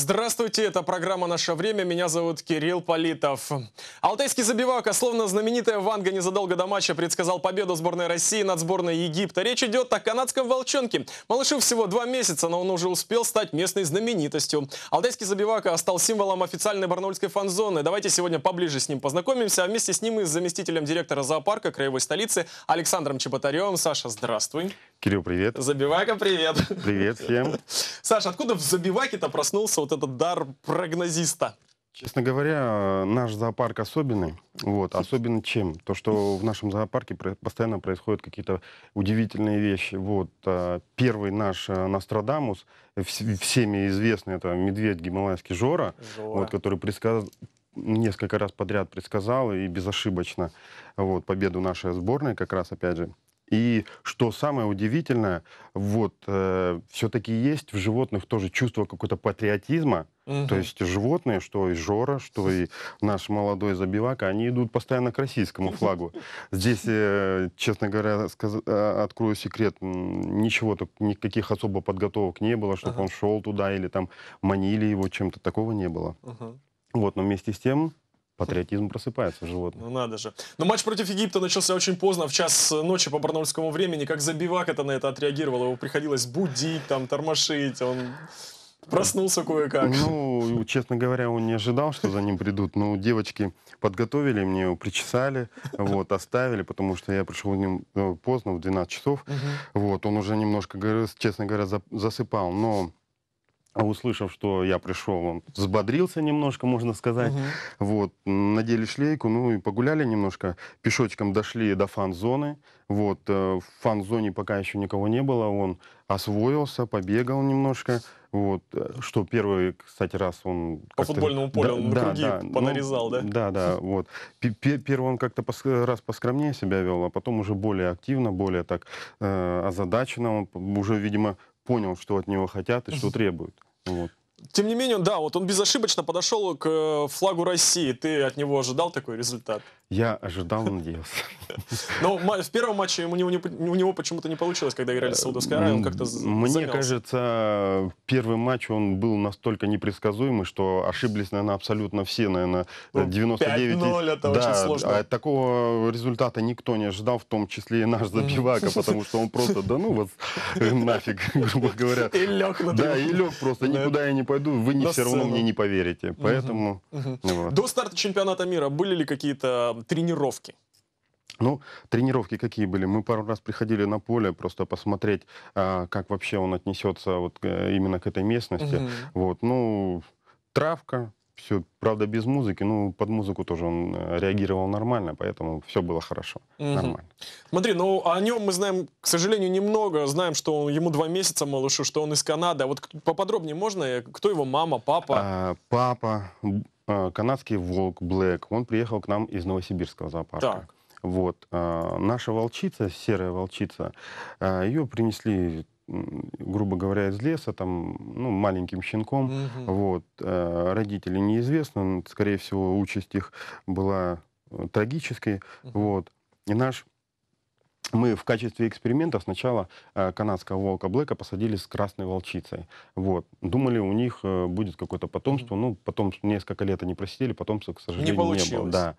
Здравствуйте, это программа «Наше время». Меня зовут Кирилл Политов. Алтайский забивака, словно знаменитая Ванга незадолго до матча, предсказал победу сборной России над сборной Египта. Речь идет о канадском «Волчонке». Малышу всего два месяца, но он уже успел стать местной знаменитостью. Алтайский забивака стал символом официальной барнаульской фан-зоны. Давайте сегодня поближе с ним познакомимся, а вместе с ним и с заместителем директора зоопарка краевой столицы Александром Чеботаревым. Саша, здравствуй. Кирилл, привет. Забивака, привет. Привет всем. Саша, откуда в Забиваке-то проснулся вот этот дар прогнозиста? Честно говоря, наш зоопарк особенный. Вот. Особенно чем? То, что в нашем зоопарке постоянно происходят какие-то удивительные вещи. Вот. А, первый наш а, Нострадамус, всеми известный, это медведь гималайский Жора, Жора. Вот, который предсказал, несколько раз подряд предсказал и безошибочно вот, победу нашей сборной как раз, опять же, и что самое удивительное, вот э, все-таки есть в животных тоже чувство какого-то патриотизма. Угу. То есть животные, что и Жора, что и наш молодой забивак, они идут постоянно к российскому флагу. Здесь, э, честно говоря, сказ... Э, открою секрет, ничего, так, никаких особо подготовок не было, чтобы ага. он шел туда или там манили его чем-то, такого не было. Угу. Вот, но вместе с тем Патриотизм просыпается в животных. Ну надо же. Но матч против Египта начался очень поздно, в час ночи по барнаульскому времени. Как забивак это на это отреагировал? Его приходилось будить, там, тормошить. Он проснулся кое-как. Ну, честно говоря, он не ожидал, что за ним придут. Но ну, девочки подготовили, мне его причесали, вот, оставили, потому что я пришел к ним э, поздно, в 12 часов. Вот, он уже немножко, честно говоря, засыпал. Но а услышав, что я пришел, он взбодрился немножко, можно сказать. Угу. Вот, надели шлейку, ну и погуляли немножко. Пешочком дошли до фан-зоны. Вот, э, в фан-зоне пока еще никого не было. Он освоился, побегал немножко. Вот, э, что первый, кстати, раз он... По футбольному полю да, он да, круги да, ну, понарезал, ну, да? Да, да, вот. Первый он как-то пос раз поскромнее себя вел, а потом уже более активно, более так э, озадаченно. Он уже, видимо, понял, что от него хотят и что требуют. Вот. Тем не менее, да, вот он безошибочно подошел к э, флагу России. Ты от него ожидал такой результат? Я ожидал, надеялся. Но ну, в первом матче у него, у него почему-то не получилось, когда играли с Саудовской Аравией, он как-то Мне замялся. кажется, первый матч он был настолько непредсказуемый, что ошиблись, наверное, абсолютно все, наверное, 99... 5-0, это да, очень сложно. А такого результата никто не ожидал, в том числе и наш Забивака, потому что он просто, да ну вас нафиг, грубо говоря. И лег на Да, и лег просто, никуда я не пойду, вы все равно мне не поверите. Поэтому... До старта чемпионата мира были ли какие-то тренировки? Ну, тренировки какие были? Мы пару раз приходили на поле просто посмотреть, а, как вообще он отнесется вот э, именно к этой местности. Угу. Вот, ну, травка, все, правда, без музыки, ну, под музыку тоже он э, реагировал нормально, поэтому все было хорошо, угу. нормально. Смотри, ну, о нем мы знаем, к сожалению, немного, знаем, что он, ему два месяца малышу, что он из Канады, а вот поподробнее можно, э, кто его мама, папа? А, папа, Э, канадский волк Блэк, он приехал к нам из Новосибирского зоопарка. Так. Вот. Э, наша волчица, серая волчица, э, ее принесли грубо говоря, из леса, там, ну, маленьким щенком. Угу. Mm -hmm. Вот. Родители неизвестны, скорее всего, участь их была трагической. Угу. Вот. И наш мы в качестве эксперимента сначала э, канадского волка Блэка посадили с красной волчицей. Вот. Думали, у них э, будет какое-то потомство. Ну, потом несколько лет они просидели, потомства, к сожалению, не, получилось. не было. Да.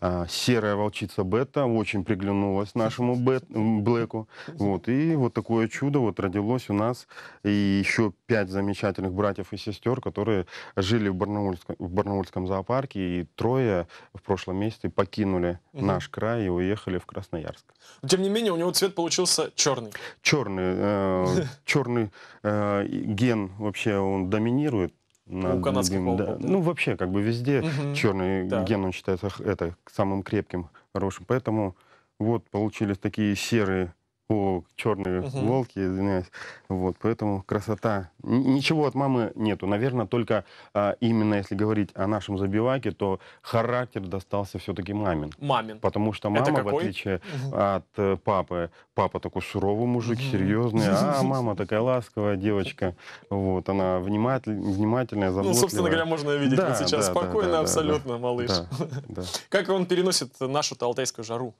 А, серая волчица Бета очень приглянулась нашему бет, Блэку. Вот. И вот такое чудо вот родилось у нас. И еще пять замечательных братьев и сестер, которые жили в Барнаульском, в Барнаульском зоопарке. И трое в прошлом месяце покинули угу. наш край и уехали в Красноярск. Тем не менее, у него цвет получился черный. Черный. Э, черный э, ген вообще он доминирует. Над, у канадских над, да. Ну, вообще, как бы везде угу. черный да. ген, он считается это, самым крепким, хорошим. Поэтому вот получились такие серые о, черные угу. волки, извиняюсь. Вот, поэтому красота. Н ничего от мамы нету. Наверное, только а, именно если говорить о нашем забиваке, то характер достался все-таки мамин. Мамин. Потому что мама, в отличие от э, папы, папа такой суровый мужик, угу. серьезный, а мама такая ласковая девочка. Вот, она вниматель, внимательная, заботливая. Ну, собственно говоря, можно видеть да, сейчас. Да, Спокойно да, да, абсолютно, да, малыш. Да, да. Как он переносит нашу алтайскую жару?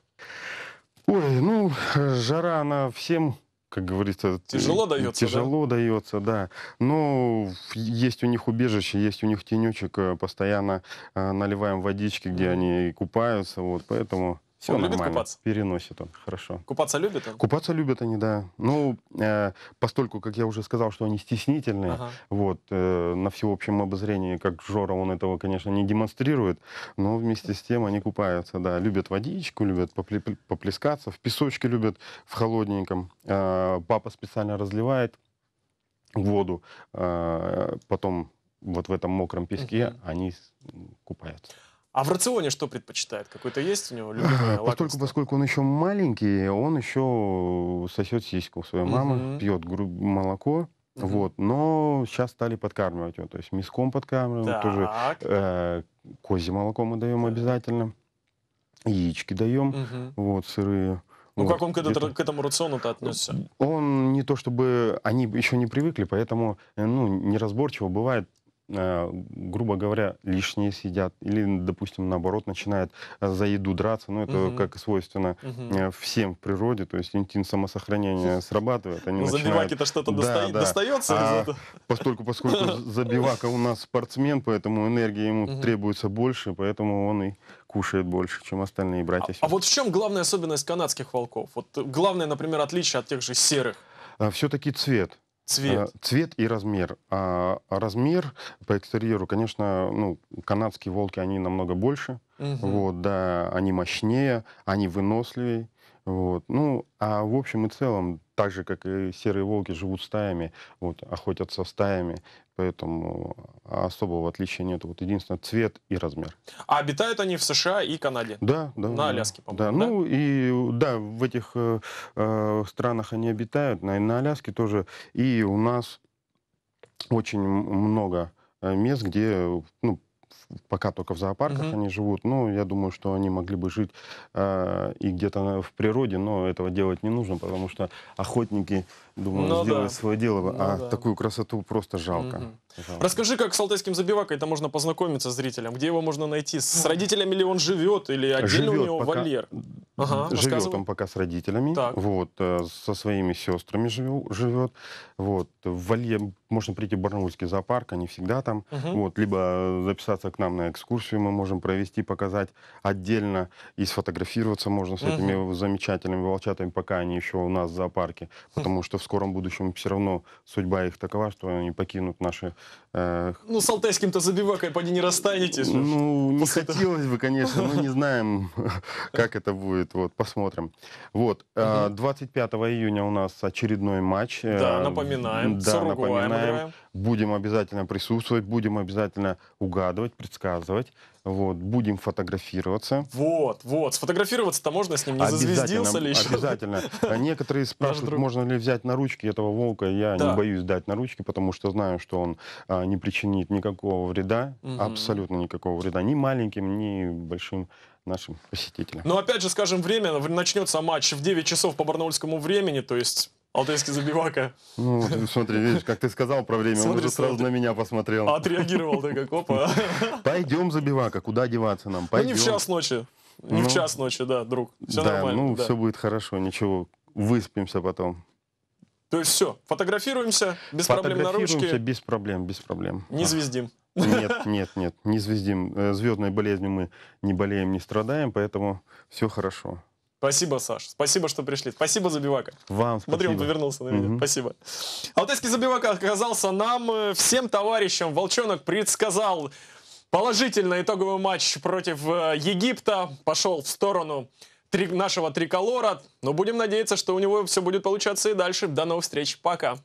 Ой, ну, жара, она всем, как говорится... Тяжело дается, Тяжело да? дается, да. Но ну, есть у них убежище, есть у них тенечек. Э, постоянно э, наливаем водички, где они купаются. Вот, поэтому... Все он нормально. любит купаться? Переносит он, хорошо. Купаться любят? Купаться любят они, да. Ну, э, постольку, как я уже сказал, что они стеснительные, ага. вот, э, на всеобщем обозрении, как Жора, он этого, конечно, не демонстрирует, но вместе с тем они купаются, да. Любят водичку, любят попли- поплескаться, в песочке любят, в холодненьком. Э, папа специально разливает воду, э, потом вот в этом мокром песке угу. они купаются. А в рационе что предпочитает? Какой-то есть у него любимое Поскольку, поскольку он еще маленький, он еще сосет сиську у своей мамы, угу. пьет молоко. Угу. Вот, но сейчас стали подкармливать его, то есть миском подкармливаем, так. тоже э, козье молоко мы даем так. обязательно, яички даем, угу. вот, сырые. Ну, вот, как он к, это, к этому рациону-то относится? Он не то чтобы... Они еще не привыкли, поэтому, э, ну, неразборчиво бывает. Э, грубо говоря, лишние съедят, или, допустим, наоборот, начинают э, за еду драться, ну, это угу. как свойственно угу. всем в природе, то есть интинкт самосохранения срабатывает. Они ну, Забиваки-то что-то да, достает, да. достается? А, поскольку, поскольку забивака у нас спортсмен, поэтому энергии ему угу. требуется больше, поэтому он и кушает больше, чем остальные братья. А, а вот в чем главная особенность канадских волков? Вот главное, например, отличие от тех же серых? А, Все-таки цвет. Цвет. Э, цвет и размер. А, а размер по экстерьеру, конечно, ну, канадские волки, они намного больше угу. вот, да, они мощнее, они выносливее, вот, ну, а в общем и целом, так же, как и серые волки живут стаями, вот, а охотятся стаями, поэтому особого отличия нет. Вот единственное, цвет и размер. А обитают они в США и Канаде? Да, да. На Аляске, по-моему, да? да? Ну, и да, в этих э, э, странах они обитают, на, на Аляске тоже, и у нас очень много э, мест, где ну, пока только в зоопарках угу. они живут. Ну, я думаю, что они могли бы жить э, и где-то в природе, но этого делать не нужно, потому что охотники, думаю, ну, сделают да. свое дело, ну, а да. такую красоту просто жалко. Угу. жалко. Расскажи, как с алтайским забивакой это можно познакомиться зрителям? Где его можно найти? С родителями ли он живет или отдельно живет, у него пока... вольер? Ага, живет он пока с родителями, так. вот, э, со своими сестрами живет, живет, вот, в Валье можно прийти в Барнаульский зоопарк, они всегда там, угу. вот, либо э, записаться к нам на экскурсию мы можем провести, показать отдельно и сфотографироваться можно с угу. этими замечательными волчатами, пока они еще у нас в зоопарке, потому что в скором будущем все равно судьба их такова, что они покинут наши... Э, ну, с алтайским-то забивакой по ней не расстанетесь. Ну, не хотелось бы, конечно, мы не знаем, как это будет будет, вот, посмотрим. Вот, угу. Э, 25 июня у нас очередной матч. Э, да, напоминаем, да, с напоминаем. Будем обязательно присутствовать, будем обязательно угадывать, предсказывать. Вот, будем фотографироваться. Вот, вот, сфотографироваться-то можно с ним, не зазвездился ли еще? Обязательно. А некоторые спрашивают, можно ли взять на ручки этого волка. Я не боюсь дать на ручки, потому что знаю, что он а, не причинит никакого вреда, абсолютно никакого вреда, ни маленьким, ни большим нашим посетителям. Но опять же, скажем, время, начнется матч в 9 часов по барнаульскому времени, то есть Алтайский забивака. Ну, смотри, видишь, как ты сказал про время, смотри, он уже сразу смотри. на меня посмотрел. Отреагировал ты как, опа. Пойдем забивака, куда деваться нам? Пойдем. Ну, не в час ночи. Не ну, в час ночи, да, друг. Все да, нормально. Ну, да. все будет хорошо, ничего. Выспимся потом. То есть все, фотографируемся, без фотографируемся, проблем на ручке. без проблем, без проблем. Не а. звездим. Нет, нет, нет, не звездим. Э, Звездной болезнью мы не болеем, не страдаем, поэтому все хорошо. Спасибо, Саш. Спасибо, что пришли. Спасибо, Забивака. Вам спасибо. Смотри, он повернулся на меня. Угу. Спасибо. Алтайский Забивака оказался нам, э, всем товарищам. Волчонок предсказал положительно итоговый матч против э, Египта. Пошел в сторону нашего триколора. Но будем надеяться, что у него все будет получаться и дальше. До новых встреч. Пока.